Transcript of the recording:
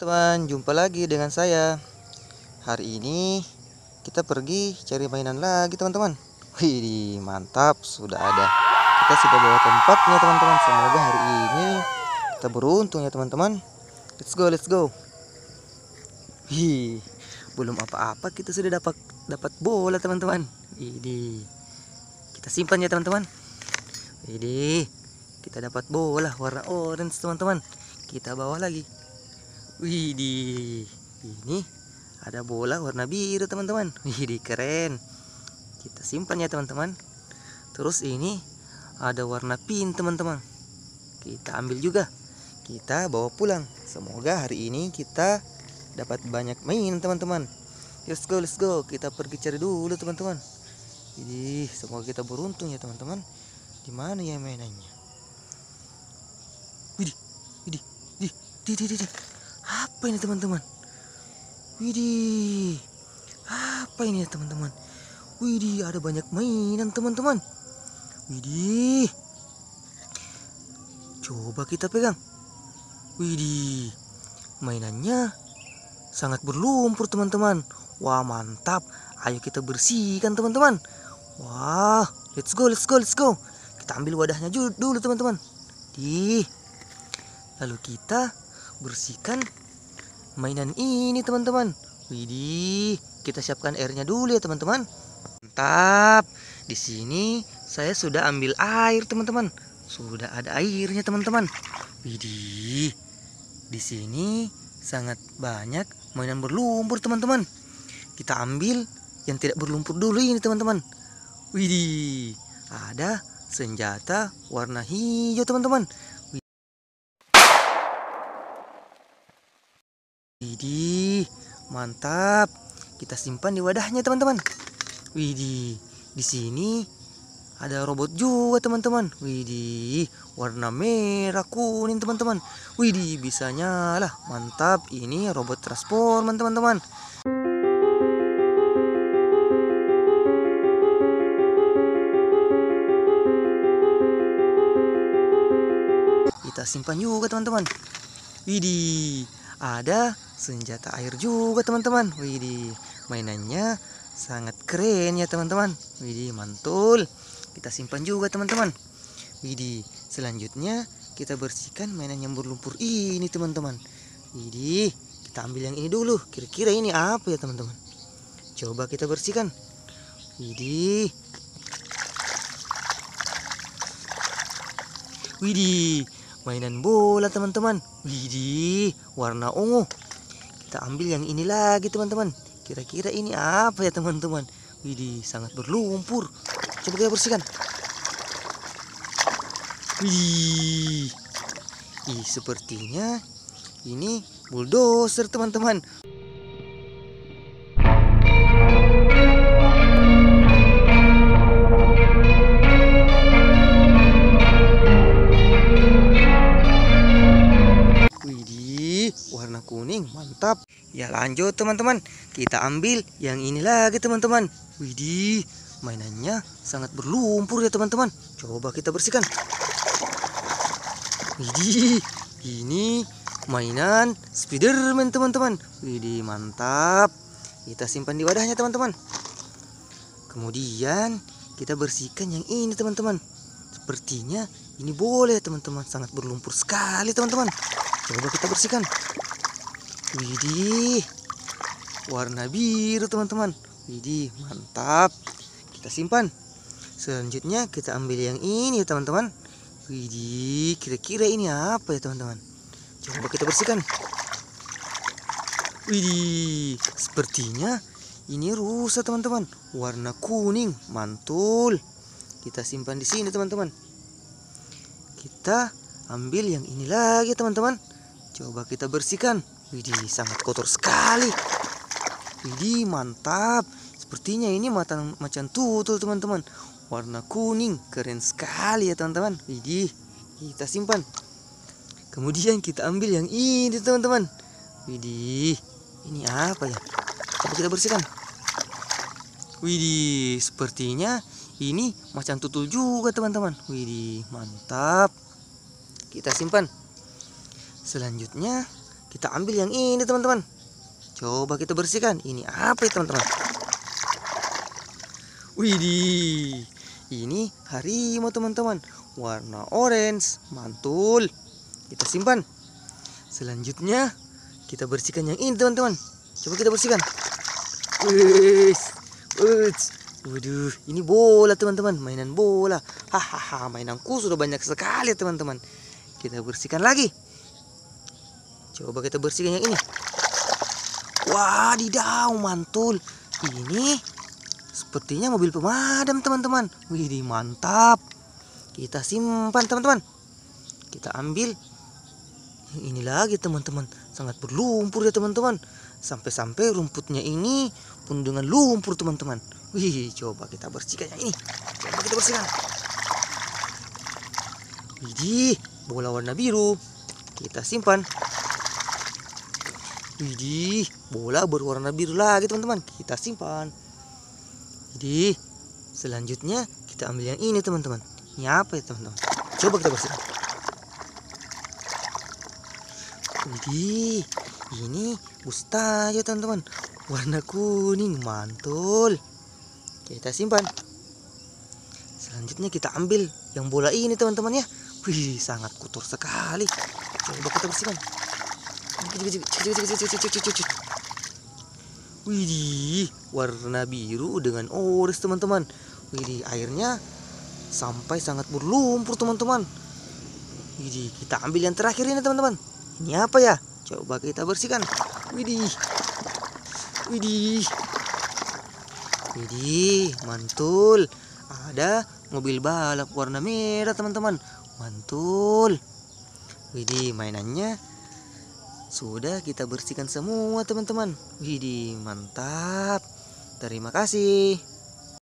teman teman jumpa lagi dengan saya hari ini kita pergi cari mainan lagi teman-teman wih mantap sudah ada kita sudah bawa tempatnya teman-teman semoga hari ini kita beruntung ya teman-teman let's go let's go wih belum apa-apa kita sudah dapat dapat bola teman-teman ini kita simpan ya teman-teman ini kita dapat bola warna orange teman-teman kita bawa lagi Wih di ini ada bola warna biru teman-teman. Wih di keren. Kita simpan ya teman-teman. Terus ini ada warna pink teman-teman. Kita ambil juga. Kita bawa pulang. Semoga hari ini kita dapat banyak main teman-teman. Let's go, let's go. Kita pergi cari dulu teman-teman. Jadi semoga kita beruntung ya teman-teman. Di mana ya mainannya? Widih, widih, widih, widih, widih apa ini teman-teman widih apa ini ya teman-teman widih ada banyak mainan teman-teman widih coba kita pegang widih mainannya sangat berlumpur teman-teman wah mantap ayo kita bersihkan teman-teman wah let's go let's go let's go kita ambil wadahnya dulu teman-teman di lalu kita bersihkan mainan ini teman-teman Widih, kita siapkan airnya dulu ya teman-teman Mantap Di sini saya sudah ambil air teman-teman Sudah ada airnya teman-teman Widih Di sini sangat banyak mainan berlumpur teman-teman Kita ambil yang tidak berlumpur dulu ini teman-teman Widih Ada senjata warna hijau teman-teman Widih, mantap. Kita simpan di wadahnya, teman-teman. Widih, di sini ada robot juga, teman-teman. Widih, warna merah kuning, teman-teman. Widih, bisa nyala. Mantap, ini robot transformer, teman-teman. Kita simpan juga, teman-teman. Widih, ada senjata air juga teman-teman widih mainannya sangat keren ya teman-teman widih mantul kita simpan juga teman-teman widih selanjutnya kita bersihkan mainan yang berlumpur ini teman-teman widih kita ambil yang ini dulu kira-kira ini apa ya teman-teman coba kita bersihkan widih widih mainan bola teman-teman widih warna ungu kita ambil yang ini lagi teman-teman kira-kira ini apa ya teman-teman Widih sangat berlumpur coba kita bersihkan Wih, Ih, sepertinya ini bulldozer teman-teman mantap ya lanjut teman-teman kita ambil yang ini lagi teman-teman widih mainannya sangat berlumpur ya teman-teman coba kita bersihkan widih ini mainan Spiderman teman-teman widih mantap kita simpan di wadahnya teman-teman kemudian kita bersihkan yang ini teman-teman sepertinya ini boleh teman-teman sangat berlumpur sekali teman-teman coba kita bersihkan Widih, warna biru teman-teman. Widih, mantap. Kita simpan. Selanjutnya kita ambil yang ini ya teman-teman. Widih, kira-kira ini apa ya teman-teman? Coba kita bersihkan. Widih, sepertinya ini rusa teman-teman. Warna kuning, mantul. Kita simpan di sini teman-teman. Kita ambil yang ini lagi teman-teman. Coba kita bersihkan. Widi sangat kotor sekali. Widi mantap. Sepertinya ini mata macan tutul, teman-teman. Warna kuning, keren sekali ya, teman-teman. Widi kita simpan. Kemudian kita ambil yang ini, teman-teman. Widi ini apa ya? Coba kita bersihkan. Widi sepertinya ini macan tutul juga, teman-teman. Widi mantap. Kita simpan. Selanjutnya kita ambil yang ini teman-teman Coba kita bersihkan Ini apa ya teman-teman Widih Ini harimau teman-teman Warna orange Mantul Kita simpan Selanjutnya Kita bersihkan yang ini teman-teman Coba kita bersihkan Wis, wis, Waduh, ini bola teman-teman, mainan bola. Hahaha, mainanku sudah banyak sekali teman-teman. Kita bersihkan lagi. Coba kita bersihkan yang ini. wadidaw mantul. Ini sepertinya mobil pemadam, teman-teman. Wih, mantap. Kita simpan, teman-teman. Kita ambil. Yang ini lagi, teman-teman. Sangat berlumpur ya, teman-teman. Sampai-sampai rumputnya ini pun dengan lumpur, teman-teman. Wih, coba kita bersihkan yang ini. Coba kita bersihkan. wih bola warna biru. Kita simpan. Widih, bola berwarna biru lagi teman-teman. Kita simpan. Jadi selanjutnya kita ambil yang ini teman-teman. Ini apa ya teman-teman? Coba kita bersihkan. Widih, ini busta aja teman-teman. Warna kuning, mantul. Kita simpan. Selanjutnya kita ambil yang bola ini teman-teman ya. Wih, sangat kotor sekali. Coba kita bersihkan. Widih, warna biru dengan oris teman-teman. Widih, airnya sampai sangat berlumpur teman-teman. Widih, kita ambil yang terakhir ini teman-teman. Ini apa ya? Coba kita bersihkan. Widih. Widih. Widih, mantul. Ada mobil balap warna merah teman-teman. Mantul. Widih, mainannya sudah kita bersihkan semua teman-teman. Widih, mantap. Terima kasih.